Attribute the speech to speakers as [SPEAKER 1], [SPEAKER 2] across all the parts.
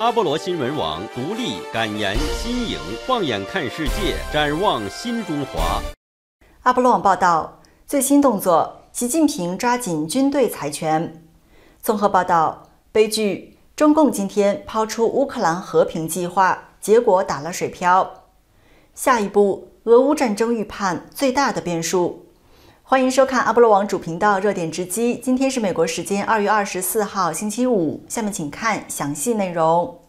[SPEAKER 1] 阿波罗新闻网独立、敢言、新颖，放眼看世界，展望新中华。阿波罗网报道：最新动作，习近平抓紧军队财权。综合报道：悲剧，中共今天抛出乌克兰和平计划，结果打了水漂。下一步，俄乌战争预判最大的变数。欢迎收看阿波罗网主频道热点直击。今天是美国时间二月二十四号星期五，下面请看详细内容。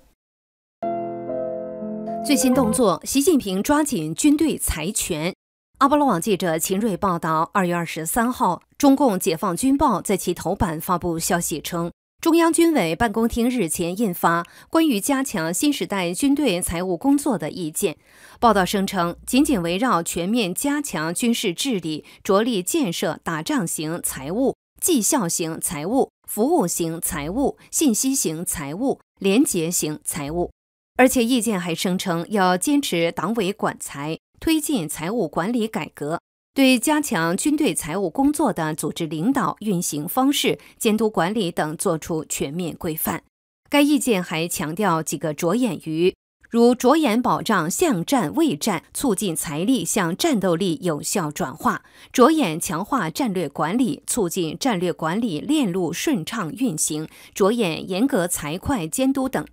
[SPEAKER 1] 最新动作，习近平抓紧军队财权。阿波罗网记者秦锐报道，二月二十三号，中共解放军报在其头版发布消息称。中央军委办公厅日前印发《关于加强新时代军队财务工作的意见》。报道声称，紧紧围绕全面加强军事治理，着力建设打仗型财务、绩效型财务、服务型财务、信息型财务、廉洁型财务。而且，意见还声称要坚持党委管财，推进财务管理改革。对加强军队财务工作的组织领导、运行方式、监督管理等作出全面规范。该意见还强调几个着眼于，如着眼保障向战未战，促进财力向战斗力有效转化；着眼强化战略管理，促进战略管理链路顺畅运行；着眼严格财会监督等。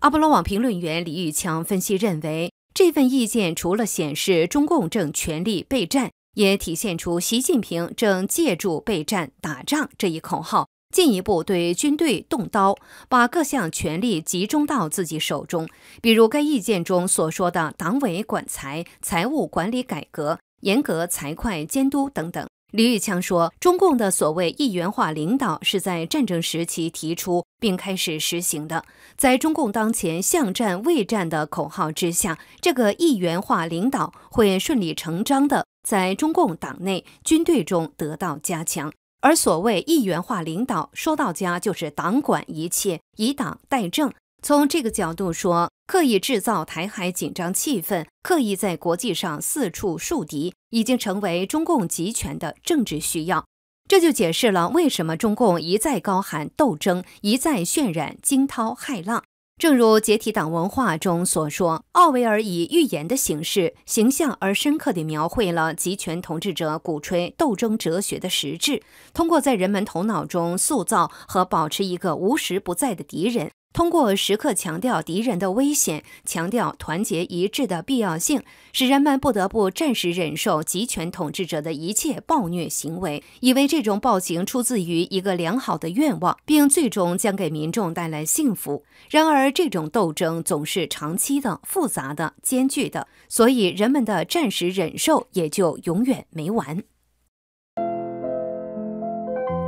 [SPEAKER 1] 阿波罗网评论员李玉强分析认为，这份意见除了显示中共正全力备战。也体现出习近平正借助“备战打仗”这一口号，进一步对军队动刀，把各项权力集中到自己手中。比如，该意见中所说的党委管财、财务管理改革、严格财会监督等等。李玉强说：“中共的所谓一元化领导是在战争时期提出并开始实行的，在中共当前‘向战未战’的口号之下，这个一元化领导会顺理成章的。”在中共党内、军队中得到加强，而所谓一元化领导，说到家就是党管一切，以党代政。从这个角度说，刻意制造台海紧张气氛，刻意在国际上四处树敌，已经成为中共集权的政治需要。这就解释了为什么中共一再高喊斗争，一再渲染惊涛骇浪。正如解体党文化中所说，奥威尔以寓言的形式，形象而深刻地描绘了集权统治者鼓吹斗争哲学的实质，通过在人们头脑中塑造和保持一个无时不在的敌人。通过时刻强调敌人的危险，强调团结一致的必要性，使人们不得不暂时忍受集权统治者的一切暴虐行为，以为这种暴行出自于一个良好的愿望，并最终将给民众带来幸福。然而，这种斗争总是长期的、复杂的、艰巨的，所以人们的暂时忍受也就永远没完。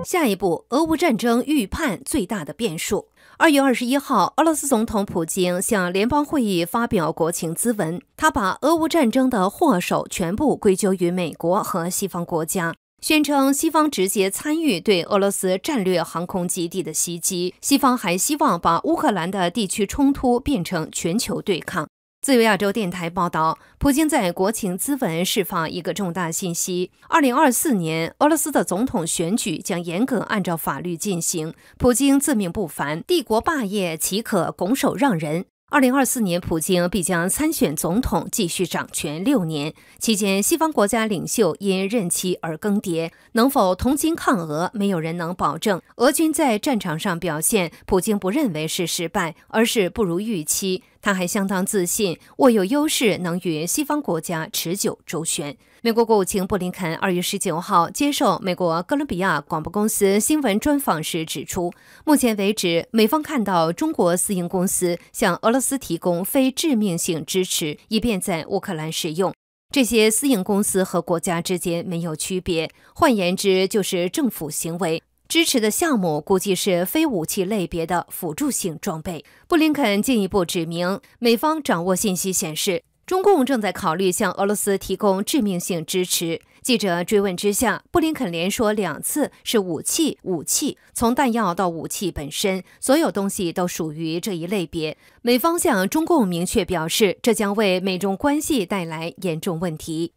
[SPEAKER 1] 下一步，俄乌战争预判最大的变数。二月二十一号，俄罗斯总统普京向联邦会议发表国情咨文，他把俄乌战争的祸首全部归咎于美国和西方国家，宣称西方直接参与对俄罗斯战略航空基地的袭击，西方还希望把乌克兰的地区冲突变成全球对抗。自由亚洲电台报道，普京在国情咨文释放一个重大信息：二零二四年俄罗斯的总统选举将严格按照法律进行。普京自命不凡，帝国霸业岂可拱手让人？二零二四年，普京必将参选总统，继续掌权六年。期间，西方国家领袖因任期而更迭，能否同心抗俄，没有人能保证。俄军在战场上表现，普京不认为是失败，而是不如预期。他还相当自信，握有优势，能与西方国家持久周旋。美国国务卿布林肯二月十九号接受美国哥伦比亚广播公司新闻专访时指出，目前为止，美方看到中国私营公司向俄罗斯提供非致命性支持，以便在乌克兰使用。这些私营公司和国家之间没有区别，换言之，就是政府行为。支持的项目估计是非武器类别的辅助性装备。布林肯进一步指明，美方掌握信息显示，中共正在考虑向俄罗斯提供致命性支持。记者追问之下，布林肯连说两次是武器，武器，从弹药到武器本身，所有东西都属于这一类别。美方向中共明确表示，这将为美中关系带来严重问题。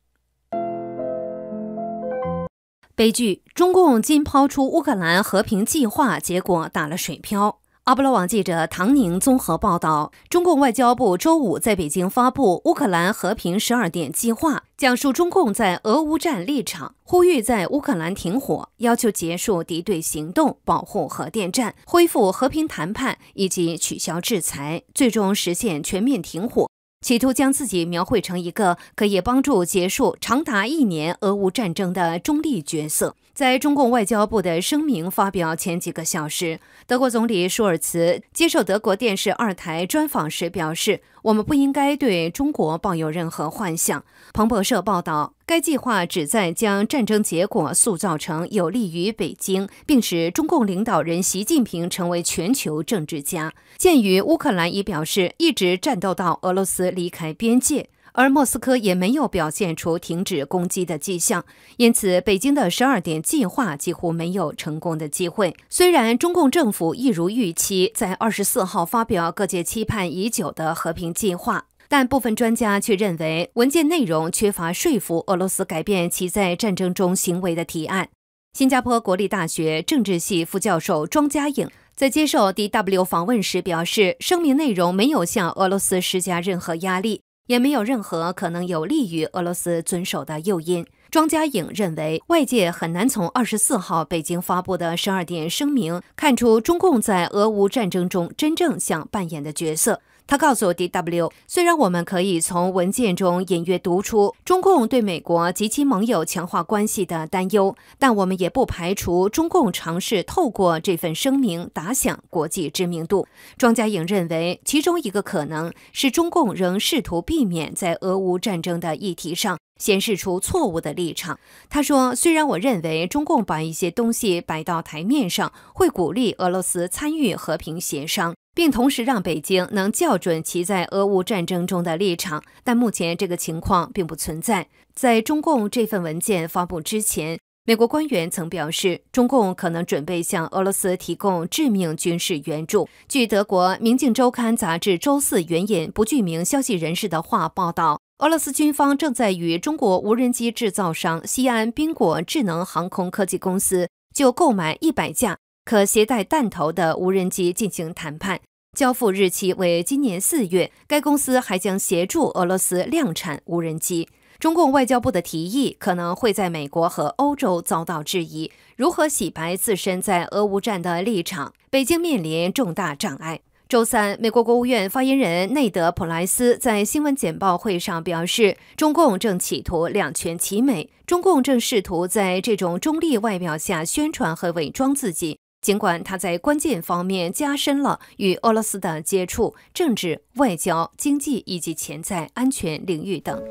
[SPEAKER 1] 悲剧！中共今抛出乌克兰和平计划，结果打了水漂。阿波罗网记者唐宁综合报道：中共外交部周五在北京发布乌克兰和平十二点计划，讲述中共在俄乌战立场，呼吁在乌克兰停火，要求结束敌对行动，保护核电站，恢复和平谈判以及取消制裁，最终实现全面停火。企图将自己描绘成一个可以帮助结束长达一年俄乌战争的中立角色。在中共外交部的声明发表前几个小时，德国总理舒尔茨接受德国电视二台专访时表示。我们不应该对中国抱有任何幻想。彭博社报道，该计划旨在将战争结果塑造成有利于北京，并使中共领导人习近平成为全球政治家。鉴于乌克兰已表示一直战斗到俄罗斯离开边界。而莫斯科也没有表现出停止攻击的迹象，因此北京的十二点计划几乎没有成功的机会。虽然中共政府一如预期在二十四号发表各界期盼已久的和平计划，但部分专家却认为文件内容缺乏说服俄罗斯改变其在战争中行为的提案。新加坡国立大学政治系副教授庄家颖在接受 DW 访问时表示，声明内容没有向俄罗斯施加任何压力。也没有任何可能有利于俄罗斯遵守的诱因。庄家颖认为，外界很难从二十四号北京发布的十二点声明看出中共在俄乌战争中真正想扮演的角色。他告诉 DW，虽然我们可以从文件中隐约读出中共对美国及其盟友强化关系的担忧，但我们也不排除中共尝试透过这份声明打响国际知名度。庄家颖认为，其中一个可能是中共仍试图避免在俄乌战争的议题上显示出错误的立场。他说：“虽然我认为中共把一些东西摆到台面上，会鼓励俄罗斯参与和平协商。”并同时让北京能校准其在俄乌战争中的立场，但目前这个情况并不存在。在中共这份文件发布之前，美国官员曾表示，中共可能准备向俄罗斯提供致命军事援助。据德国《明镜周刊》杂志周四援引不具名消息人士的话报道，俄罗斯军方正在与中国无人机制造商西安宾果智能航空科技公司就购买一百架。可携带弹头的无人机进行谈判，交付日期为今年四月。该公司还将协助俄罗斯量产无人机。中共外交部的提议可能会在美国和欧洲遭到质疑，如何洗白自身在俄乌战的立场，北京面临重大障碍。周三，美国国务院发言人内德·普莱斯在新闻简报会上表示，中共正企图两全其美，中共正试图在这种中立外表下宣传和伪装自己。尽管他在关键方面加深了与俄罗斯的接触，政治、外交、经济以及潜在安全领域等。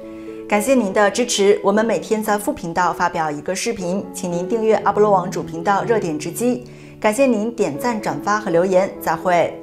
[SPEAKER 1] 感谢您的支持，我们每天在副频道发表一个视频，请您订阅阿波罗网主频道《热点直击》。感谢您点赞、转发和留言，再会。